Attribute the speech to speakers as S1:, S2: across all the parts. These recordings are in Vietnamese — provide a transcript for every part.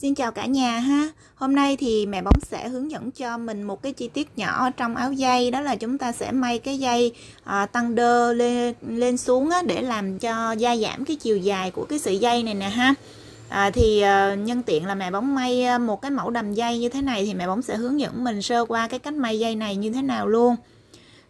S1: Xin chào cả nhà ha. Hôm nay thì mẹ bóng sẽ hướng dẫn cho mình một cái chi tiết nhỏ trong áo dây đó là chúng ta sẽ may cái dây à, tăng đơ lên lên xuống á, để làm cho gia giảm cái chiều dài của cái sợi dây này nè ha. À, thì à, nhân tiện là mẹ bóng may à, một cái mẫu đầm dây như thế này thì mẹ bóng sẽ hướng dẫn mình sơ qua cái cách may dây này như thế nào luôn.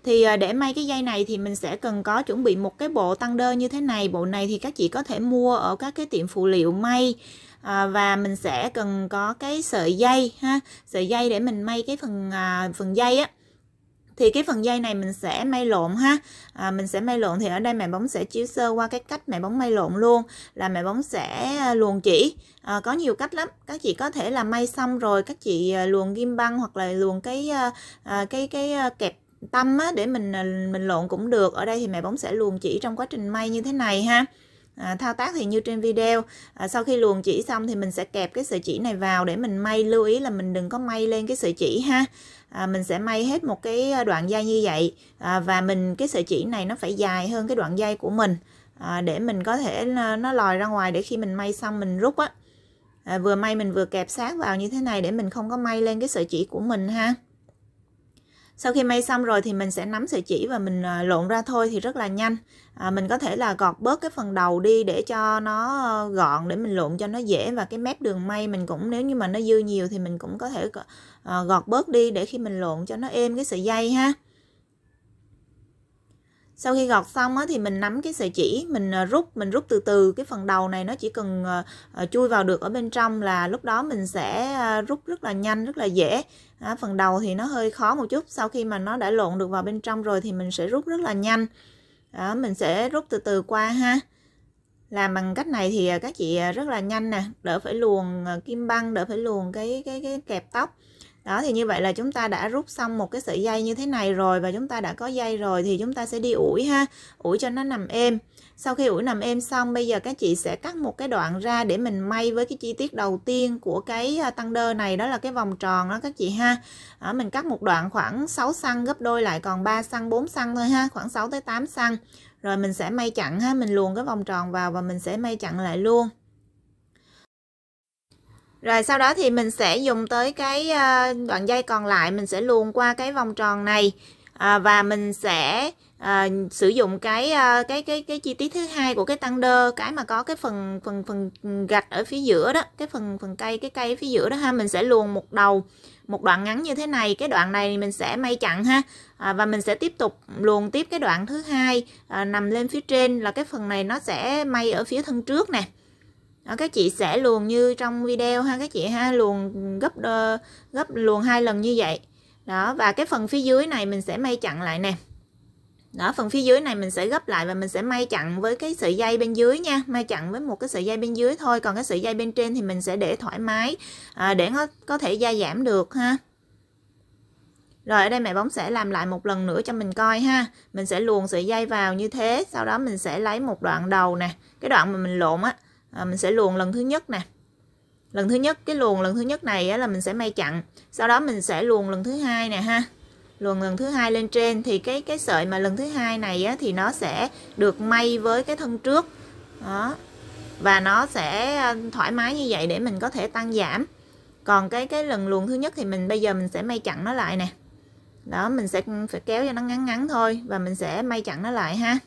S1: Thì à, để may cái dây này thì mình sẽ cần có chuẩn bị một cái bộ tăng đơ như thế này. Bộ này thì các chị có thể mua ở các cái tiệm phụ liệu may à, và mình sẽ cần có cái sợi dây ha sợi dây để mình may cái phần à, phần dây á thì cái phần dây này mình sẽ may lộn ha à, mình sẽ may lộn thì ở đây mẹ bóng sẽ chiếu sơ qua cái cách mẹ bóng may lộn luôn là mẹ bóng sẽ à, luồn chỉ à, có nhiều cách lắm các chị có thể là may xong rồi các chị à, luồn ghim băng hoặc là luồn cái à, à cái cái kẹp tâm á, để mình mình lộn cũng được ở đây thì mẹ bóng sẽ luồn chỉ trong quá trình may như thế này ha à, thao tác thì như trên video à, sau khi luồn chỉ xong thì mình sẽ kẹp cái sợi chỉ này vào để mình may lưu ý là mình đừng có may lên cái sợi chỉ ha à, mình sẽ may hết một cái à, đoạn dây như vậy à, và mình cái sợi chỉ này nó phải dài hơn cái đoạn dây của mình à, để mình có thể à, nó lòi ra ngoài để khi mình may xong mình rút á à, vừa may mình vừa kẹp sát vào như thế này để mình không có may lên cái sợi chỉ của mình ha sau khi may xong rồi thì mình sẽ nắm sợi chỉ và mình à, lộn ra thôi thì rất là nhanh à, mình có thể là gọt bớt cái phần đầu đi để cho nó ờ, gọn để mình lộn cho nó dễ và cái mép đường may mình cũng nếu như mà nó dư nhiều thì mình cũng có thể ờ, gọt bớt đi để khi mình lộn cho nó êm cái sợi dây ha sau khi gọt xong á, thì mình nắm cái sợi chỉ mình ờ, rút mình rút từ từ cái phần đầu này nó chỉ cần ờ, ờ, chui vào được ở bên trong là lúc đó mình sẽ rút rất là nhanh rất là dễ à, phần đầu thì nó hơi khó một chút sau khi mà nó đã lộn được vào bên trong rồi thì mình sẽ rút rất là nhanh đó, mình sẽ rút từ từ qua ha làm bằng cách này thì các chị rất là nhanh nè đỡ phải luồn kim băng đỡ phải luồn cái cái cái kẹp tóc đó thì như vậy là chúng ta đã rút xong một cái sợi dây như thế này rồi và chúng ta đã có dây rồi thì chúng ta sẽ đi ủi ha ủi cho nó nằm êm sau khi ủi nằm êm xong bây giờ các chị sẽ cắt một cái đoạn ra để mình may với cái chi tiết đầu tiên của cái à, tăng đơ này đó là cái vòng tròn đó các chị ha đó, mình cắt một đoạn khoảng 6 xăng gấp đôi lại còn 3 xăng 4 xăng thôi ha khoảng 6 tới 8 xăng rồi mình sẽ may chặn ha mình luồn cái vòng tròn vào và mình sẽ may chặn lại luôn rồi sau đó thì mình sẽ dùng tới cái ờ, đoạn dây còn lại mình sẽ luồn qua cái vòng tròn này ờ, và mình sẽ à, sử dụng cái cái cái cái chi tiết thứ hai của cái tăng đơ cái mà có cái phần phần phần gạch ở phía giữa đó cái phần phần cây cái cây ở phía giữa đó ha mình sẽ luồn một đầu một đoạn ngắn như thế này cái đoạn này mình sẽ may chặn ha à, và mình sẽ tiếp tục luồn tiếp cái đoạn thứ hai à, nằm lên phía trên là cái phần này nó sẽ may ở phía thân trước nè Ờ, các chị sẽ luồn như trong video ha các chị ha luồn gấp gấp luồn hai lần như vậy đó và cái phần phía dưới này mình sẽ may chặn lại nè đó phần phía dưới này mình sẽ gấp lại và mình sẽ may chặn với cái sợi dây bên dưới nha may chặn với một cái sợi dây bên dưới thôi còn cái sợi dây bên trên thì mình sẽ để thoải mái à, để nó có thể gia giảm được ha rồi ở đây mẹ bóng sẽ làm lại một lần nữa cho mình coi ha mình sẽ luồn sợi dây vào như thế sau đó mình sẽ lấy một đoạn đầu nè cái đoạn mà mình lộn á à, mình sẽ luồn lần thứ nhất nè lần thứ nhất cái luồn lần thứ nhất này á, là mình sẽ may chặn sau đó mình sẽ luồn lần thứ hai nè ha luồn lần thứ hai lên trên thì cái cái sợi mà lần thứ hai này á, thì nó sẽ được may với cái thân trước đó và nó sẽ à, thoải mái như vậy để mình có thể tăng giảm còn cái cái lần luồn thứ nhất thì mình bây giờ mình sẽ may chặn nó lại nè đó mình sẽ ừ, phải kéo cho nó ngắn ngắn thôi và mình sẽ may chặn nó lại ha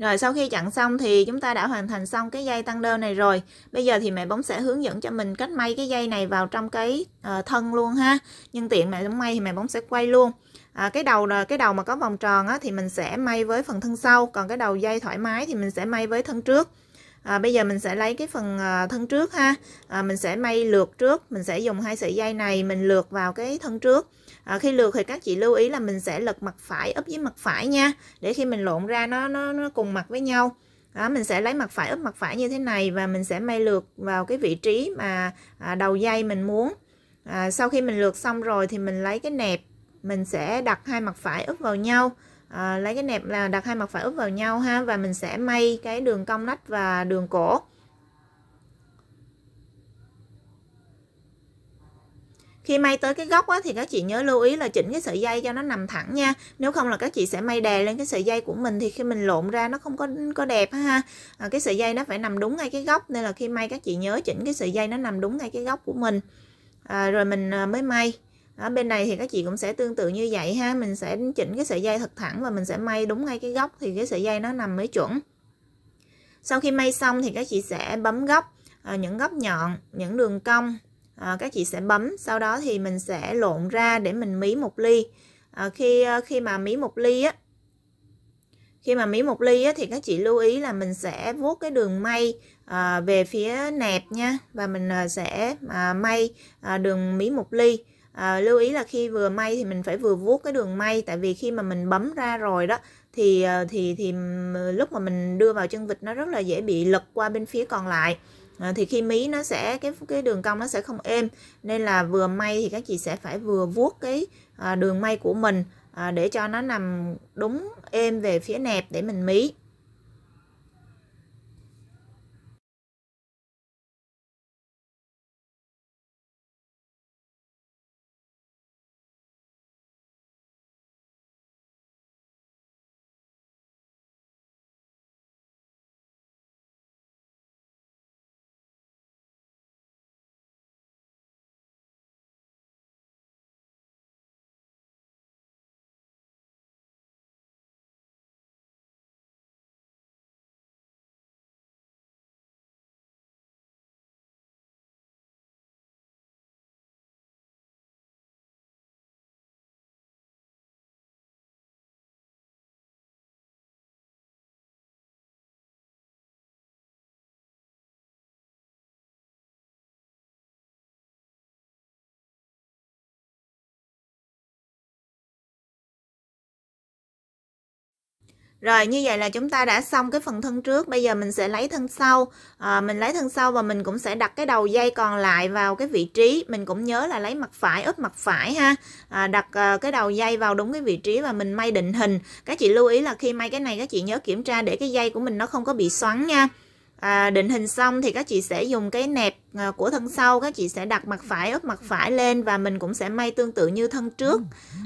S1: Rồi sau khi chặn xong thì chúng ta đã hoàn thành xong cái dây tăng đơ này rồi. Bây giờ thì mẹ bóng sẽ hướng dẫn cho mình cách may cái dây này vào trong cái uh, thân luôn ha. Nhân tiện mẹ bóng may thì mẹ bóng sẽ quay luôn. À, cái đầu cái đầu mà có vòng tròn á, thì mình sẽ may với phần thân sau, còn cái đầu dây thoải mái thì mình sẽ may với thân trước. À, bây giờ mình sẽ lấy cái phần à, thân trước ha. À, mình sẽ may lượt trước, mình sẽ dùng hai sợi dây này mình lượt vào cái thân trước à, khi lược thì các chị lưu ý là mình sẽ lật mặt phải úp với mặt phải nha để khi mình lộn ra nó nó, nó cùng mặt với nhau đó, mình sẽ lấy mặt phải úp mặt phải như thế này và mình sẽ may lược vào cái vị trí mà à, đầu dây mình muốn à, sau khi mình lược xong rồi thì mình lấy cái nẹp mình sẽ đặt hai mặt phải úp vào nhau à, lấy cái nẹp là đặt hai mặt phải úp vào nhau ha và mình sẽ may cái đường cong nách và đường cổ khi may tới cái góc á, thì các chị nhớ lưu ý là chỉnh cái sợi dây cho nó nằm thẳng nha nếu không là các chị sẽ may đè lên cái sợi dây của mình thì khi mình lộn ra nó không có có đẹp ha à, cái sợi dây nó phải nằm đúng ngay cái góc nên là khi may các chị nhớ chỉnh cái sợi dây nó nằm đúng ngay cái góc của mình à, rồi mình à, mới may ở bên này thì các chị cũng sẽ tương tự như vậy ha mình sẽ chỉnh cái sợi dây thật thẳng và mình sẽ may đúng ngay cái góc thì cái sợi dây nó nằm mới chuẩn sau khi may xong thì các chị sẽ bấm góc à, những góc nhọn những đường cong à, các chị sẽ bấm sau đó thì mình sẽ lộn ra để mình mí một ly à, khi ờ, khi mà mí một ly á khi mà mí một ly á, thì các chị lưu ý là mình sẽ vuốt cái đường may à, về phía nẹp nha và mình sẽ à, may à, đường mí một ly à, lưu ý là khi vừa may thì mình phải vừa vuốt cái đường may tại vì khi mà mình bấm ra rồi đó thì thì thì ừ, lúc mà mình đưa vào chân vịt nó rất là dễ bị lật qua bên phía còn lại à, thì khi mí nó sẽ cái cái đường cong nó sẽ không êm nên là vừa may thì các chị sẽ phải vừa vuốt cái à, đường may của mình à, để cho nó nằm đúng êm về phía nẹp để mình mí Rồi như vậy là chúng ta đã xong cái phần thân trước Bây giờ mình sẽ lấy thân sau à, Mình lấy thân sau và mình cũng sẽ đặt cái đầu dây còn lại vào cái vị trí Mình cũng nhớ là lấy mặt phải ướp mặt phải ha à, Đặt à, cái đầu dây vào đúng cái vị trí và mình may định hình Các chị lưu ý là khi may cái này các chị nhớ kiểm tra để cái dây của mình nó không có bị xoắn nha à, định hình xong thì các chị sẽ dùng cái nẹp à, của thân sau các chị sẽ đặt mặt phải úp mặt phải lên và mình cũng sẽ may tương tự như thân trước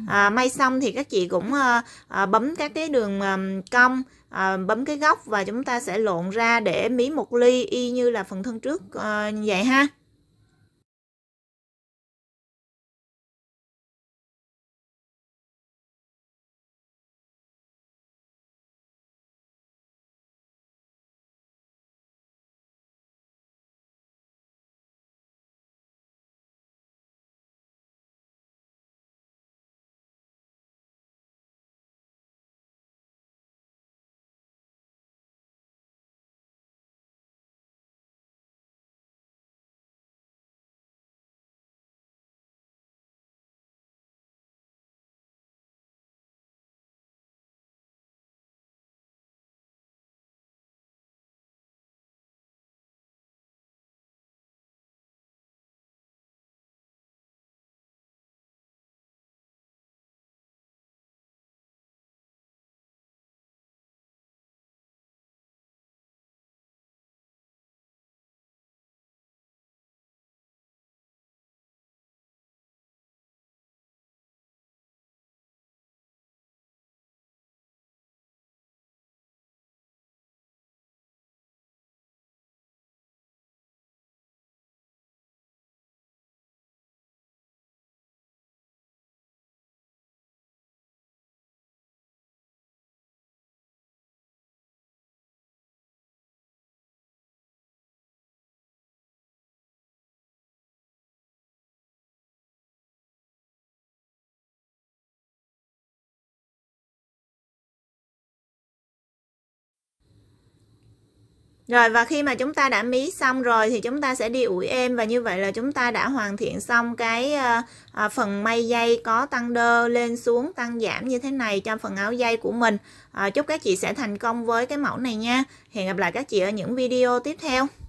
S1: à, may xong thì các chị cũng à, à, bấm các cái đường à, cong à, bấm cái góc và chúng ta sẽ lộn ra để mí một ly y như là phần thân trước à, vậy ha Rồi và khi mà chúng ta đã mí xong rồi thì chúng ta sẽ đi ủi êm và như vậy là chúng ta đã hoàn thiện xong cái à, phần may dây có tăng đơ lên xuống tăng giảm như thế này cho phần áo dây của mình. À, chúc các chị sẽ thành công với cái mẫu này nha. Hẹn gặp lại các chị ở những video tiếp theo.